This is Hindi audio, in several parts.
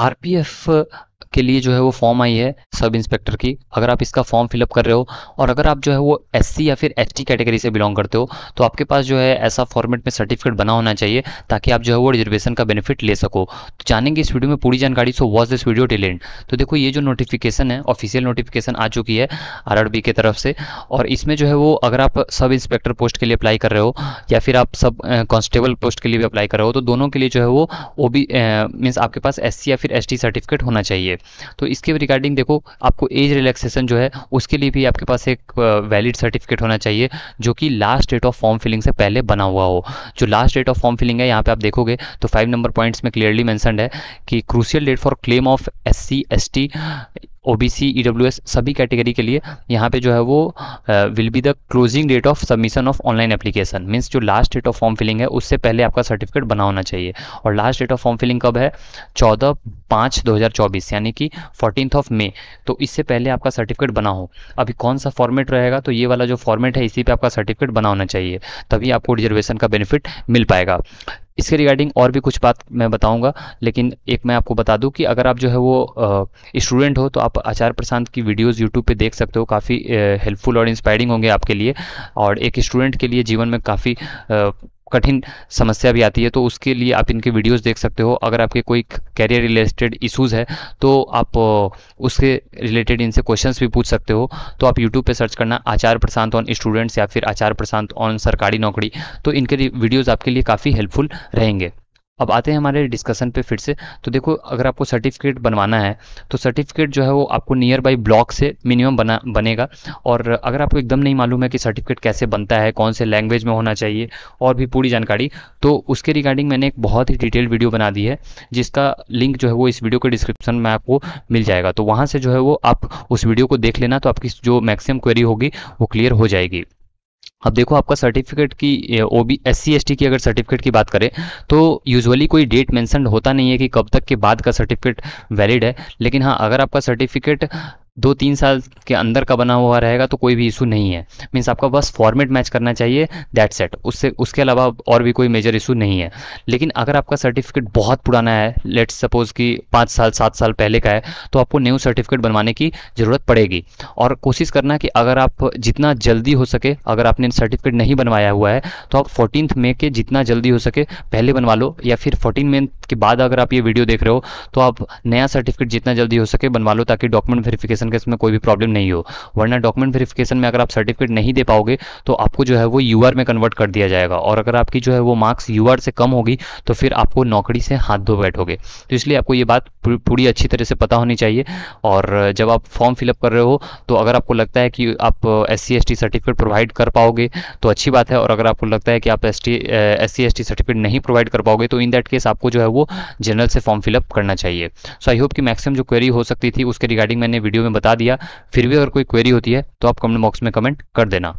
RPF के लिए जो है वो फॉर्म आई है सब इंस्पेक्टर की अगर आप इसका फॉर्म फिलअप कर रहे हो और अगर आप जो है वो एस या फिर एस कैटेगरी से बिलोंग करते हो तो आपके पास जो है ऐसा फॉर्मेट में सर्टिफिकेट बना होना चाहिए ताकि आप जो है वो रिजर्वेशन का बेनिफिट ले सको तो जानेंगे इस वीडियो में पूरी जानकारी so was this video till end तो देखो ये जो नोटिफिकेशन है ऑफिशियल नोटिफिकेशन आ चुकी है आर की तरफ से और इसमें जो है वो अगर आप सब इंस्पेक्टर पोस्ट के लिए अप्लाई कर रहे हो या फिर आप सब कॉन्स्टेबल पोस्ट के लिए भी अप्लाई कर रहे हो तो दोनों के लिए जो है वो ओ बी मीन्स आपके पास एस या फिर एस सर्टिफिकेट होना चाहिए चाहिए तो इसके रिगार्डिंग देखो आपको एज रिलैक्सेशन जो है उसके लिए भी आपके पास एक वैलिड सर्टिफिकेट होना चाहिए जो कि last date of form filling से पहले बना हुआ हो जो last date of form filling है यहाँ पे आप देखोगे तो फाइव नंबर पॉइंट्स में क्लियरली मैंसनड है कि crucial date for claim of S C OBC S e सभी कैटेगरी के लिए यहाँ पे जो है वो will be the closing date of submission of online application means जो last date of form filling है उससे पहले आपका सर्टिफिकेट बना होना चाहिए और last date of form filling कब है चौदह पाँच दो हज़ार चौबीस यानी कि फोर्टीन ऑफ मे तो इससे पहले आपका सर्टिफिकेट बना हो अभी कौन सा फॉर्मेट रहेगा तो ये वाला जो फॉर्मेट है इसी पर आपका सर्टिफिकेट बना होना चाहिए तभी आपको रिजर्वेशन का बेनिफिट मिल पाएगा इसके रिगार्डिंग और भी कुछ बात मैं बताऊंगा लेकिन एक मैं आपको बता दूं कि अगर आप जो है वो स्टूडेंट हो तो आप आचार्य प्रशांत की वीडियोस यूट्यूब पे देख सकते हो काफ़ी हेल्पफुल और इंस्पायरिंग होंगे आपके लिए और एक स्टूडेंट के लिए जीवन में काफ़ी कठिन समस्या भी आती है तो उसके लिए आप इनके वीडियोस देख सकते हो अगर आपके कोई कैरियर रिलेटेड इश्यूज है तो आप उसके रिलेटेड इनसे क्वेश्चंस भी पूछ सकते हो तो आप यूट्यूब पे सर्च करना आचार प्रशांत ऑन स्टूडेंट्स या फिर आचार प्रशांत ऑन सरकारी नौकरी तो इनके वीडियोज़ आपके लिए काफ़ी हेल्पफुल रहेंगे अब आते हैं हमारे डिस्कशन पे फिर से तो देखो अगर आपको सर्टिफिकेट बनवाना है तो सर्टिफिकेट जो है वो आपको नियर बाई ब्लॉक से मिनिमम बना बनेगा और अगर आपको एकदम नहीं मालूम है कि सर्टिफिकेट कैसे बनता है कौन से लैंग्वेज में होना चाहिए और भी पूरी जानकारी तो उसके रिगार्डिंग मैंने एक बहुत ही डिटेल वीडियो बना दी है जिसका लिंक जो है वो इस वीडियो के डिस्क्रिप्शन में आपको मिल जाएगा तो वहाँ से जो है वो आप उस वीडियो को देख लेना तो आपकी जो मैक्सिमम क्वेरी होगी वो क्लियर हो जाएगी अब देखो आपका सर्टिफिकेट की ओ बी एस सी की अगर सर्टिफिकेट की बात करें तो यूजुअली कोई डेट मेंशन होता नहीं है कि कब तक के बाद का सर्टिफिकेट वैलिड है लेकिन हाँ अगर आपका सर्टिफिकेट दो तीन साल के अंदर का बना हुआ रहेगा तो कोई भी इशू नहीं है मीन्स आपका बस फॉर्मेट मैच करना चाहिए दैट सेट उससे उसके अलावा और भी कोई मेजर इशू नहीं है लेकिन अगर आपका सर्टिफिकेट बहुत पुराना है लेट्स सपोज कि पाँच साल सात साल पहले का है तो आपको न्यू सर्टिफिकेट बनवाने की ज़रूरत पड़ेगी और कोशिश करना कि अगर आप जितना जल्दी हो सके अगर आपने सर्टिफिकेट नहीं बनवाया हुआ है तो आप फोर्टीन मे के जितना जल्दी हो सके पहले बनवा लो या फिर फोर्टीन में के बाद अगर आप ये वीडियो देख रहे हो तो आप नया सर्टिफिकेट जितना जल्दी हो सके बनवा लो ताकि डॉक्यूमेंट वेरिफिकेशन के इसमें कोई भी प्रॉब्लम नहीं हो वरना डॉक्यूमेंट वेरिफिकेशन में अगर आप सर्टिफिकेट नहीं दे पाओगे तो आपको जो है वो यू में कन्वर्ट कर दिया जाएगा और अगर आपकी जो है वो मार्क्स यू से कम होगी तो फिर आपको नौकरी से हाथ धो बैठोगे तो इसलिए आपको ये बात पूरी अच्छी तरह से पता होनी चाहिए और जब आप फॉर्म फिलअप कर रहे हो तो अगर आपको लगता है कि आप एस सी सर्टिफिकेट प्रोवाइड कर पाओगे तो अच्छी बात है और अगर आपको लगता है कि आप एस टी सर्टिफिकेट नहीं प्रोवाइड कर पाओगे तो इन दैट केस आपको जो है वो वो जनरल से फॉर्म फिलअप करना चाहिए सो आई होप कि मैक्सिमम जो क्वेरी हो सकती थी उसके रिगार्डिंग मैंने वीडियो में बता दिया फिर भी अगर कोई क्वेरी होती है तो आप कमेंट बॉक्स में कमेंट कर देना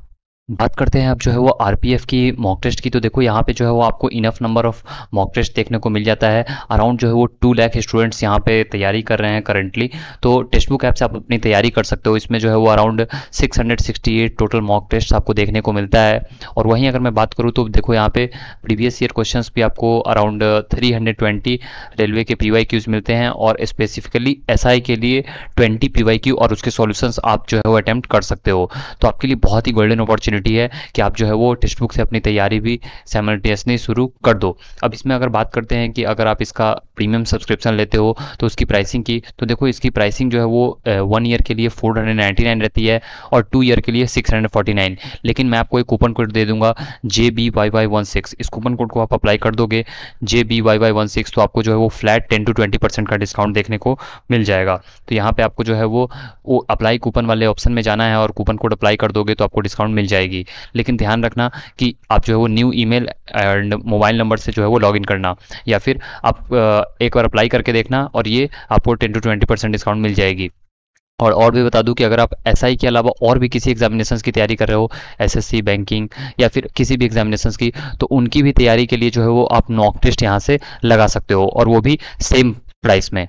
बात करते हैं अब जो है वो आर की मॉक टेस्ट की तो देखो यहाँ पे जो है वो आपको enough number of mock test देखने को मिल जाता है अराउंड जो है वो टू लैख स्टूडेंट्स यहाँ पे तैयारी कर रहे हैं करंटली तो टेक्स्ट बुक ऐप से आप अपनी तैयारी कर सकते हो इसमें जो है वो अराउंड 668 टोटल मॉक टेस्ट आपको देखने को मिलता है और वहीं अगर मैं बात करूँ तो देखो यहाँ पे प्रीवियस ईयर क्वेश्चन भी आपको अराउंड थ्री रेलवे के पी मिलते हैं और स्पेसिफिकली एस के लिए ट्वेंटी पी और उसके सोल्यूशन आप जो है वो अटैम्प्ट कर सकते हो तो आपके लिए बहुत ही गोल्डन अपॉर्चुनिटी अपॉर्चुनिटी है कि आप जो है वो टेक्स्ट बुक से अपनी तैयारी भी साइमल्टेनियसली शुरू कर दो अब इसमें अगर बात करते हैं कि अगर आप इसका प्रीमियम सब्सक्रिप्शन लेते हो तो उसकी प्राइसिंग की तो देखो इसकी प्राइसिंग जो है वो वन ईयर के लिए फोर हंड्रेड नाइन रहती है और टू ईयर के लिए सिक्स हंड्रेड फोर्टी नाइन लेकिन मैं आपको एक कूपन कोड दे दूंगा J B Y Y one six इस कूपन कोड को आप अप्लाई कर दोगे J B Y Y one six तो आपको जो है वो flat ten to twenty percent का डिस्काउंट देखने को मिल जाएगा तो यहाँ पे आपको जो है वो, वो अप्लाई कूपन वाले ऑप्शन में जाना है और कूपन कोड अप्लाई कर दोगे तो आपको डिस्काउंट मिल जाएगा जाएगी लेकिन ध्यान रखना कि आप जो है वो new email and mobile number से जो है वो लॉगिन करना या फिर आप एक बार अप्लाई करके देखना और ये आपको ten to twenty percent discount मिल जाएगी और और भी बता दूं कि अगर आप एस के अलावा और भी किसी एग्जामिनेशन की तैयारी कर रहे हो एस बैंकिंग या फिर किसी भी एग्जामिनेशन की तो उनकी भी तैयारी के लिए जो है वो आप नॉक टेस्ट यहाँ से लगा सकते हो और वो भी सेम प्राइस में